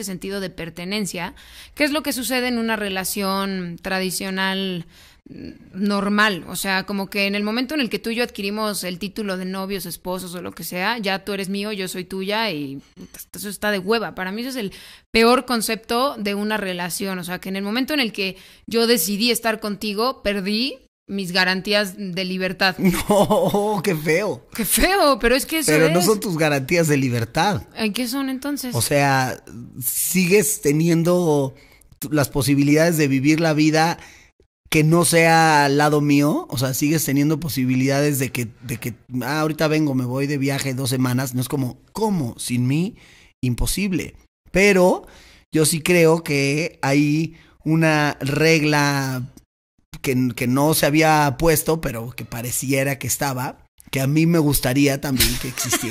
Este sentido de pertenencia, ¿qué es lo que sucede en una relación tradicional mm, normal, o sea, como que en el momento en el que tú y yo adquirimos el título de novios, esposos o lo que sea, ya tú eres mío, yo soy tuya y eso está de hueva. Para mí eso es el peor concepto de una relación, o sea, que en el momento en el que yo decidí estar contigo, perdí mis garantías de libertad. No, qué feo. Qué feo, pero es que eso Pero no son tus garantías de libertad. ¿En qué son entonces? O sea, sigues teniendo las posibilidades de vivir la vida que no sea al lado mío, o sea, sigues teniendo posibilidades de que, de que, ah, ahorita vengo, me voy de viaje dos semanas, no es como, ¿cómo? Sin mí, imposible. Pero yo sí creo que hay una regla que, no se había puesto, pero que pareciera que estaba, que a mí me gustaría también que existiera.